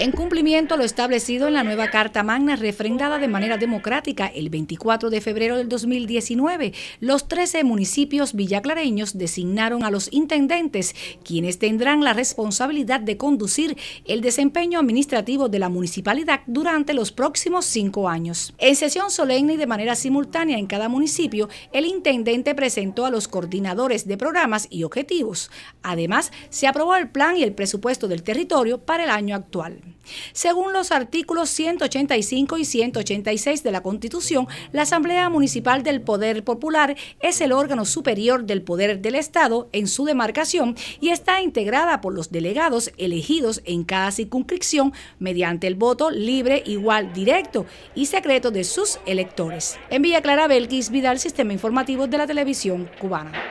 En cumplimiento a lo establecido en la nueva Carta Magna refrendada de manera democrática el 24 de febrero del 2019, los 13 municipios villaclareños designaron a los intendentes, quienes tendrán la responsabilidad de conducir el desempeño administrativo de la municipalidad durante los próximos cinco años. En sesión solemne y de manera simultánea en cada municipio, el intendente presentó a los coordinadores de programas y objetivos. Además, se aprobó el plan y el presupuesto del territorio para el año actual. Según los artículos 185 y 186 de la Constitución, la Asamblea Municipal del Poder Popular es el órgano superior del poder del Estado en su demarcación y está integrada por los delegados elegidos en cada circunscripción mediante el voto libre, igual, directo y secreto de sus electores. En Villa Clara Belkis Vidal, Sistema Informativo de la Televisión Cubana.